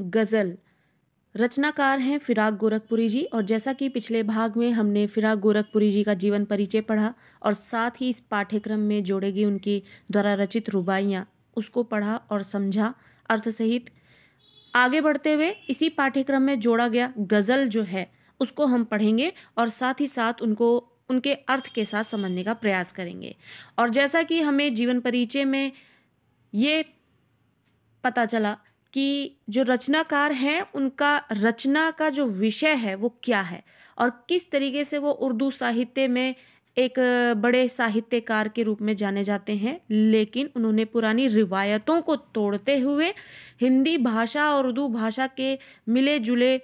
गज़ल रचनाकार हैं फिराक गोरखपुरी जी और जैसा कि पिछले भाग में हमने फिराक गोरखपुरी जी का जीवन परिचय पढ़ा और साथ ही इस पाठ्यक्रम में जोड़ेगी उनकी द्वारा रचित रुबाइयाँ उसको पढ़ा और समझा अर्थ सहित आगे बढ़ते हुए इसी पाठ्यक्रम में जोड़ा गया गज़ल जो है उसको हम पढ़ेंगे और साथ ही साथ उनको उनके अर्थ के साथ समझने का प्रयास करेंगे और जैसा कि हमें जीवन परिचय में ये पता चला कि जो रचनाकार हैं उनका रचना का जो विषय है वो क्या है और किस तरीके से वो उर्दू साहित्य में एक बड़े साहित्यकार के रूप में जाने जाते हैं लेकिन उन्होंने पुरानी रिवायतों को तोड़ते हुए हिंदी भाषा और उर्दू भाषा के मिले जुले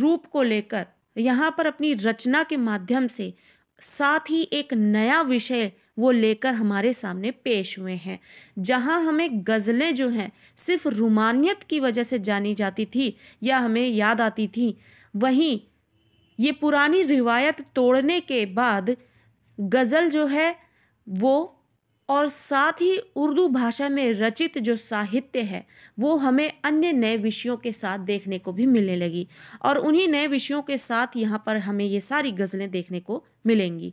रूप को लेकर यहाँ पर अपनी रचना के माध्यम से साथ ही एक नया विषय वो लेकर हमारे सामने पेश हुए हैं जहाँ हमें गज़लें जो हैं सिर्फ रुमानियत की वजह से जानी जाती थी या हमें याद आती थी वहीं ये पुरानी रिवायत तोड़ने के बाद गज़ल जो है वो और साथ ही उर्दू भाषा में रचित जो साहित्य है वो हमें अन्य नए विषयों के साथ देखने को भी मिलने लगी और उन्हीं नए विषयों के साथ यहाँ पर हमें ये सारी गज़लें देखने को मिलेंगी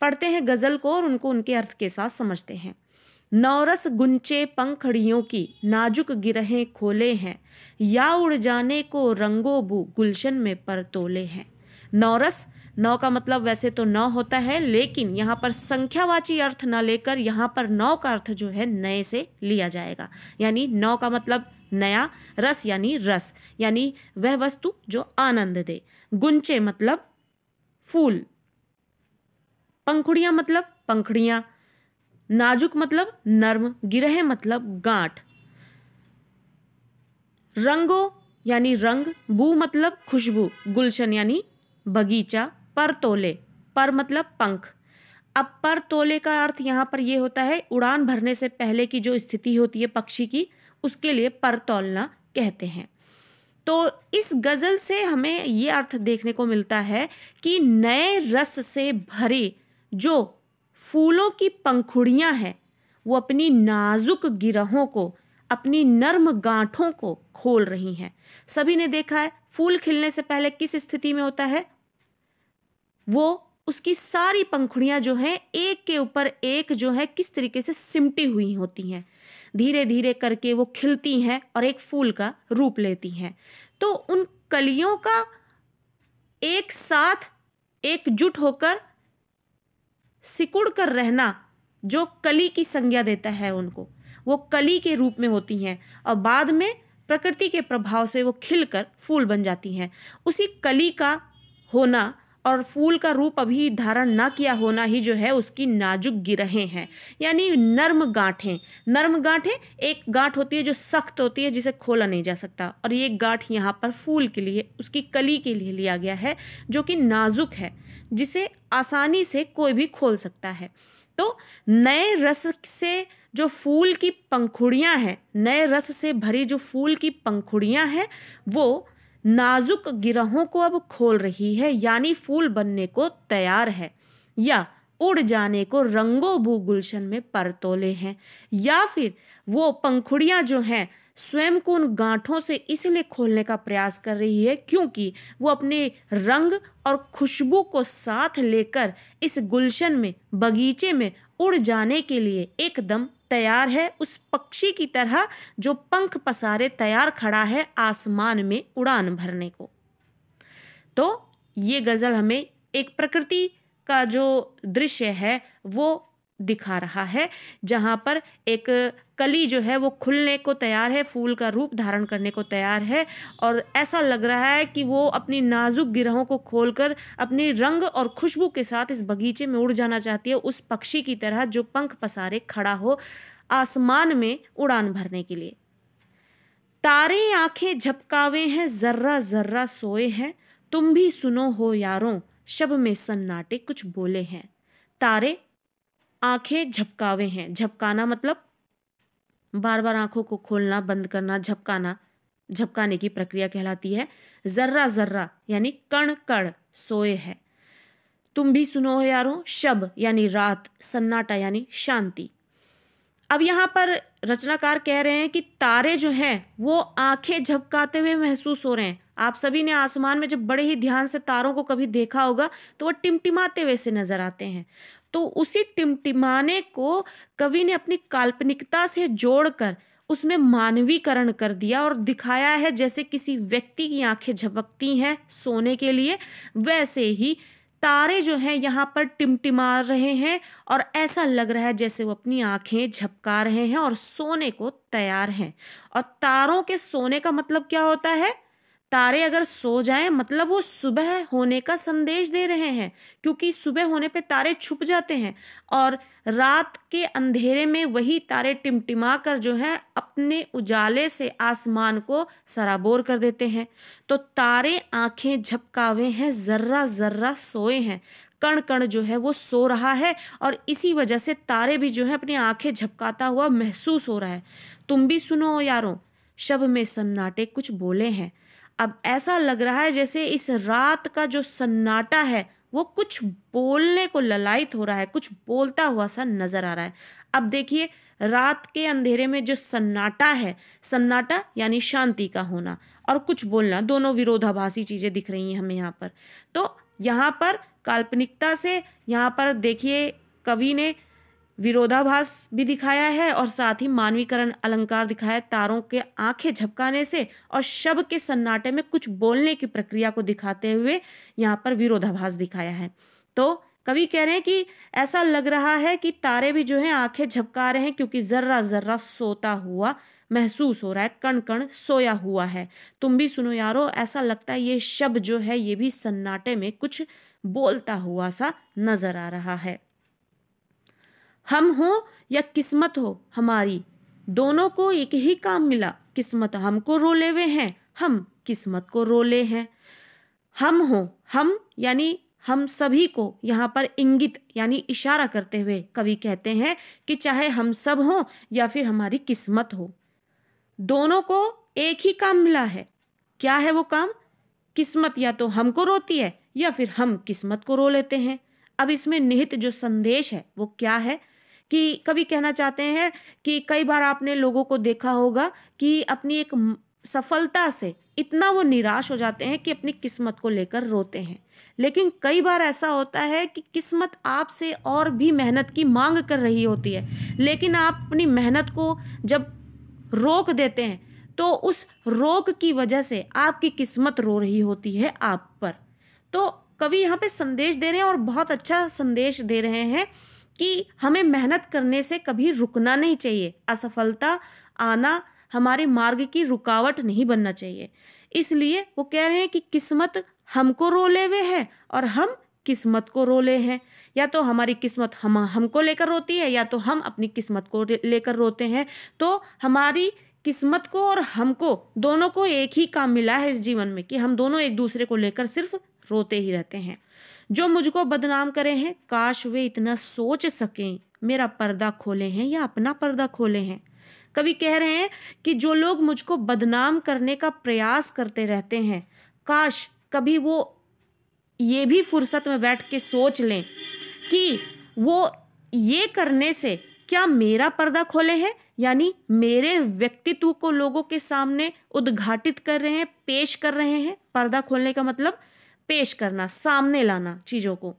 पढ़ते हैं गज़ल को और उनको उनके अर्थ के साथ समझते हैं नौरस गुंचे पंखड़ियों की नाजुक गिरहें खोले हैं या उड़ जाने को रंगोबू गुलशन में पर तोले हैं नौरस नौ का मतलब वैसे तो नौ होता है लेकिन यहाँ पर संख्यावाची अर्थ ना लेकर यहाँ पर नौ का अर्थ जो है नए से लिया जाएगा यानी नौ का मतलब नया रस यानी रस यानी वह वस्तु जो आनंद दे गुंचे मतलब फूल पंखुड़ियाँ मतलब पंखड़ियाँ नाजुक मतलब नर्म गिरह मतलब गांठ रंगो यानी रंग बू मतलब खुशबू गुलशन यानी बगीचा पर तोले पर मतलब पंख अब पर तोले का अर्थ यहाँ पर यह होता है उड़ान भरने से पहले की जो स्थिति होती है पक्षी की उसके लिए पर तोलना कहते हैं तो इस गज़ल से हमें ये अर्थ देखने को मिलता है कि नए रस से भरे जो फूलों की पंखुड़ियाँ हैं वो अपनी नाजुक गिरहों को अपनी नर्म गांठों को खोल रही हैं सभी ने देखा है फूल खिलने से पहले किस स्थिति में होता है वो उसकी सारी पंखुड़ियां जो हैं एक के ऊपर एक जो है किस तरीके से सिमटी हुई होती हैं धीरे धीरे करके वो खिलती हैं और एक फूल का रूप लेती हैं तो उन कलियों का एक साथ एकजुट होकर सिकुड़ कर रहना जो कली की संज्ञा देता है उनको वो कली के रूप में होती हैं और बाद में प्रकृति के प्रभाव से वो खिलकर फूल बन जाती हैं उसी कली का होना और फूल का रूप अभी धारण ना किया होना ही जो है उसकी नाजुक गिरहें हैं यानी नर्म गांठें नर्म गांठें एक गांठ होती है जो सख्त होती है जिसे खोला नहीं जा सकता और ये गांठ यहाँ पर फूल के लिए उसकी कली के लिए लिया गया है जो कि नाजुक है जिसे आसानी से कोई भी खोल सकता है तो नए रस से जो फूल की पंखुड़ियाँ हैं नए रस से भरी जो फूल की पंखुड़ियाँ हैं वो नाजुक गिरहों को अब खोल रही है यानी फूल बनने को तैयार है या उड़ जाने को रंगो भू गुलशन में परतोले हैं या फिर वो पंखुड़ियाँ जो हैं स्वयं को उन गांठों से इसलिए खोलने का प्रयास कर रही है क्योंकि वो अपने रंग और खुशबू को साथ लेकर इस गुलशन में बगीचे में उड़ जाने के लिए एकदम तैयार है उस पक्षी की तरह जो पंख पसारे तैयार खड़ा है आसमान में उड़ान भरने को तो ये गज़ल हमें एक प्रकृति का जो दृश्य है वो दिखा रहा है जहाँ पर एक कली जो है वो खुलने को तैयार है फूल का रूप धारण करने को तैयार है और ऐसा लग रहा है कि वो अपनी नाजुक गिरहों को खोलकर अपने रंग और खुशबू के साथ इस बगीचे में उड़ जाना चाहती है उस पक्षी की तरह जो पंख पसारे खड़ा हो आसमान में उड़ान भरने के लिए तारे आंखें झपकावे हैं जर्रा जर्रा सोए हैं तुम भी सुनो हो यारों शब में सन्नाटे कुछ बोले हैं तारे आंखें झपकावे हैं झपकाना मतलब बार बार आंखों को खोलना बंद करना झपकाना झपकाने की प्रक्रिया कहलाती है जर्रा जर्रा यानी कण कण सोए है तुम भी सुनो यारो शब यानी रात सन्नाटा यानी शांति अब यहां पर रचनाकार कह रहे हैं कि तारे जो हैं वो आंखें झपकाते हुए महसूस हो रहे हैं आप सभी ने आसमान में जब बड़े ही ध्यान से तारों को कभी देखा होगा तो वह टिमटिमाते हुए से नजर आते हैं तो उसी टिमटिमाने को कवि ने अपनी काल्पनिकता से जोड़कर उसमें मानवीकरण कर दिया और दिखाया है जैसे किसी व्यक्ति की आंखें झपकती हैं सोने के लिए वैसे ही तारे जो हैं यहाँ पर टिमटिमा रहे हैं और ऐसा लग रहा है जैसे वो अपनी आंखें झपका रहे हैं और सोने को तैयार हैं और तारों के सोने का मतलब क्या होता है तारे अगर सो जाएं मतलब वो सुबह होने का संदेश दे रहे हैं क्योंकि सुबह होने पे तारे छुप जाते हैं और रात के अंधेरे में वही तारे टिमटिमा कर जो है अपने उजाले से आसमान को सराबोर कर देते हैं तो तारे आंखें झपकावे हैं ज़र्रा ज़र्रा सोए हैं कण कण जो है वो सो रहा है और इसी वजह से तारे भी जो है अपनी आंखें झपकाता हुआ महसूस हो रहा है तुम भी सुनो यारों शब में सन्नाटे कुछ बोले हैं अब ऐसा लग रहा है जैसे इस रात का जो सन्नाटा है वो कुछ बोलने को ललायत हो रहा है कुछ बोलता हुआ सा नजर आ रहा है अब देखिए रात के अंधेरे में जो सन्नाटा है सन्नाटा यानी शांति का होना और कुछ बोलना दोनों विरोधाभासी चीज़ें दिख रही हैं हमें यहाँ पर तो यहाँ पर काल्पनिकता से यहाँ पर देखिए कवि ने विरोधाभास भी दिखाया है और साथ ही मानवीकरण अलंकार दिखाया तारों के आंखें झपकाने से और शब के सन्नाटे में कुछ बोलने की प्रक्रिया को दिखाते हुए यहाँ पर विरोधाभास दिखाया है तो कवि कह रहे हैं कि ऐसा लग रहा है कि तारे भी जो हैं आंखें झपका रहे हैं क्योंकि जर्रा जर्रा सोता हुआ महसूस हो रहा है कण कण सोया हुआ है तुम भी सुनो यारो ऐसा लगता है ये शब्द जो है ये भी सन्नाटे में कुछ बोलता हुआ सा नजर आ रहा है हम हो या किस्मत हो हमारी दोनों को एक ही काम मिला किस्मत हमको रोले हुए हैं हम किस्मत को रोले हैं हम हो हम यानी हम सभी को यहाँ पर इंगित यानी इशारा करते हुए कवि कहते हैं कि चाहे हम सब हों या फिर हमारी किस्मत हो दोनों को एक ही काम मिला है क्या है वो काम किस्मत या तो हमको रोती है या फिर हम किस्मत को रो लेते हैं अब इसमें निहित जो संदेश है वो क्या है कि कवि कहना चाहते हैं कि कई बार आपने लोगों को देखा होगा कि अपनी एक सफलता से इतना वो निराश हो जाते हैं कि अपनी किस्मत को लेकर रोते हैं लेकिन कई बार ऐसा होता है कि किस्मत आपसे और भी मेहनत की मांग कर रही होती है लेकिन आप अपनी मेहनत को जब रोक देते हैं तो उस रोक की वजह से आपकी किस्मत रो रही होती है आप पर तो कवि यहाँ पे संदेश दे रहे हैं और बहुत अच्छा संदेश दे रहे हैं कि हमें मेहनत करने से कभी रुकना नहीं चाहिए असफलता आना हमारे मार्ग की रुकावट नहीं बनना चाहिए इसलिए वो कह रहे हैं कि किस्मत हमको रोले हुए है और हम किस्मत को रोले हैं या तो हमारी किस्मत हम हमको लेकर रोती है या तो हम अपनी किस्मत को लेकर रोते हैं तो हमारी किस्मत को और हमको दोनों को एक ही काम मिला है इस जीवन में कि हम दोनों एक दूसरे को लेकर सिर्फ रोते ही रहते हैं जो मुझको बदनाम करे हैं काश वे इतना सोच सकें मेरा पर्दा खोले हैं या अपना पर्दा खोले हैं कवि कह रहे हैं कि जो लोग मुझको बदनाम करने का प्रयास करते रहते हैं काश कभी वो ये भी फुर्सत में बैठ के सोच लें कि वो ये करने से क्या मेरा पर्दा खोले हैं यानी मेरे व्यक्तित्व को लोगों के सामने उद्घाटित कर रहे हैं पेश कर रहे हैं पर्दा खोलने का मतलब पेश करना सामने लाना चीज़ों को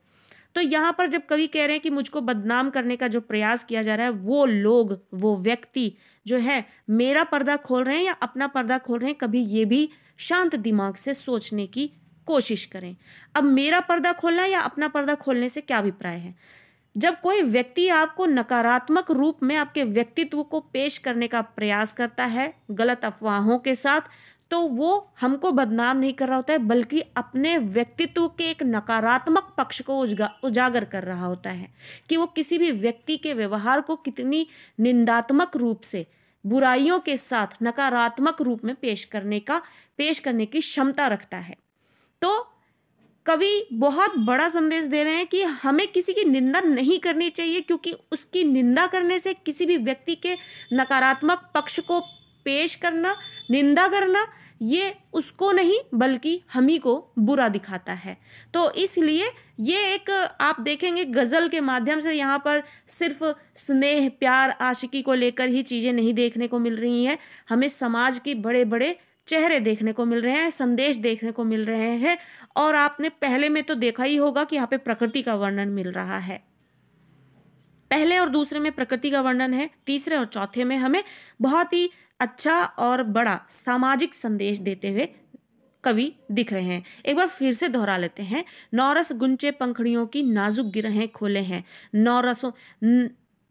तो यहाँ पर जब कवि कह रहे हैं कि मुझको बदनाम करने का जो प्रयास किया जा रहा है वो लोग वो व्यक्ति जो है मेरा पर्दा खोल रहे हैं या अपना पर्दा खोल रहे हैं कभी ये भी शांत दिमाग से सोचने की कोशिश करें अब मेरा पर्दा खोलना या अपना पर्दा खोलने से क्या अभिप्राय है जब कोई व्यक्ति आपको नकारात्मक रूप में आपके व्यक्तित्व को पेश करने का प्रयास करता है गलत अफवाहों के साथ तो वो हमको बदनाम नहीं कर रहा होता है बल्कि अपने व्यक्तित्व के एक नकारात्मक पक्ष को उजगा उजागर कर रहा होता है कि वो किसी भी व्यक्ति के व्यवहार को कितनी निंदात्मक रूप से बुराइयों के साथ नकारात्मक रूप में पेश करने का पेश करने की क्षमता रखता है तो कवि बहुत बड़ा संदेश दे रहे हैं कि हमें किसी की निंदा नहीं करनी चाहिए क्योंकि उसकी निंदा करने से किसी भी व्यक्ति के नकारात्मक पक्ष को पेश करना निंदा करना ये उसको नहीं बल्कि हम ही को बुरा दिखाता है तो इसलिए ये एक आप देखेंगे गज़ल के माध्यम से यहाँ पर सिर्फ स्नेह प्यार आशिकी को लेकर ही चीज़ें नहीं देखने को मिल रही हैं हमें समाज की बड़े बड़े चेहरे देखने को मिल रहे हैं संदेश देखने को मिल रहे हैं और आपने पहले में तो देखा ही होगा कि यहाँ पे प्रकृति का वर्णन मिल रहा है पहले और दूसरे में प्रकृति का वर्णन है तीसरे और चौथे में हमें बहुत ही अच्छा और बड़ा सामाजिक संदेश देते हुए कवि दिख रहे हैं एक बार फिर से दोहरा लेते हैं नौरस गुंचे पंखड़ियों की नाजुक गिरहें खोले हैं नौरसों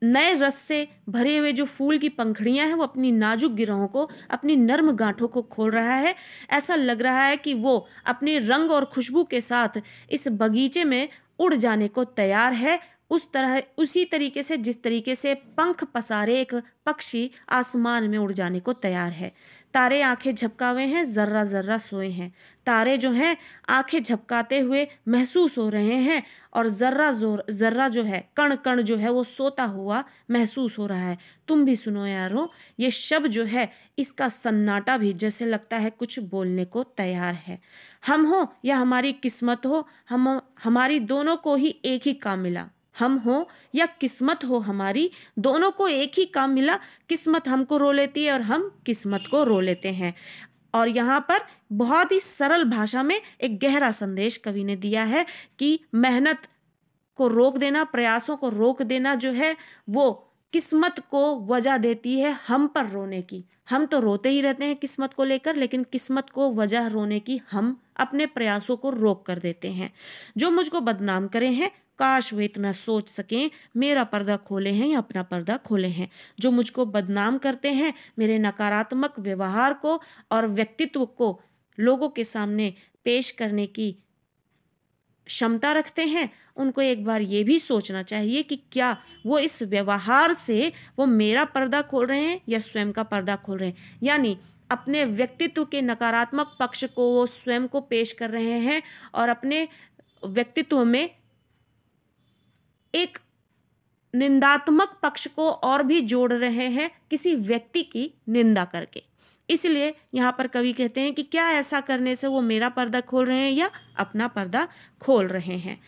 नए रस से भरे हुए जो फूल की पंखड़ियां हैं वो अपनी नाजुक गिरहों को अपनी नर्म गांठों को खोल रहा है ऐसा लग रहा है कि वो अपने रंग और खुशबू के साथ इस बगीचे में उड़ जाने को तैयार है उस तरह उसी तरीके से जिस तरीके से पंख पसारे एक पक्षी आसमान में उड़ जाने को तैयार है तारे आंखें हुए हैं ज़र्रा ज़र्रा सोए हैं तारे जो हैं आंखें झपकाते हुए महसूस हो रहे हैं और ज़र्रा जोर ज़र्रा जो है कण कण जो है वो सोता हुआ महसूस हो रहा है तुम भी सुनो यारो ये शब्द जो है इसका सन्नाटा भी जैसे लगता है कुछ बोलने को तैयार है हम हो या हमारी किस्मत हो हम हमारी दोनों को ही एक ही काम मिला हम हो या किस्मत हो हमारी दोनों को एक ही काम मिला किस्मत हमको रो लेती है और हम किस्मत को रो लेते हैं और यहाँ पर बहुत ही सरल भाषा में एक गहरा संदेश कवि ने दिया है कि मेहनत को रोक देना प्रयासों को रोक देना जो है वो किस्मत को वजह देती है हम पर रोने की हम तो रोते ही रहते हैं किस्मत को लेकर लेकिन किस्मत को वजह रोने की हम अपने प्रयासों को रोक कर देते हैं जो मुझको बदनाम करे हैं काश वे इतना सोच सकें मेरा पर्दा खोले हैं या अपना पर्दा खोले हैं जो मुझको बदनाम करते हैं मेरे नकारात्मक व्यवहार को और व्यक्तित्व को लोगों के सामने पेश करने की क्षमता रखते हैं उनको एक बार ये भी सोचना चाहिए कि क्या वो इस व्यवहार से वो मेरा पर्दा खोल रहे हैं या स्वयं का पर्दा खोल रहे हैं यानी अपने व्यक्तित्व के नकारात्मक पक्ष को वो स्वयं को पेश कर रहे हैं और अपने व्यक्तित्व में एक निंदात्मक पक्ष को और भी जोड़ रहे हैं किसी व्यक्ति की निंदा करके इसलिए यहाँ पर कवि कहते हैं कि क्या ऐसा करने से वो मेरा पर्दा खोल रहे हैं या अपना पर्दा खोल रहे हैं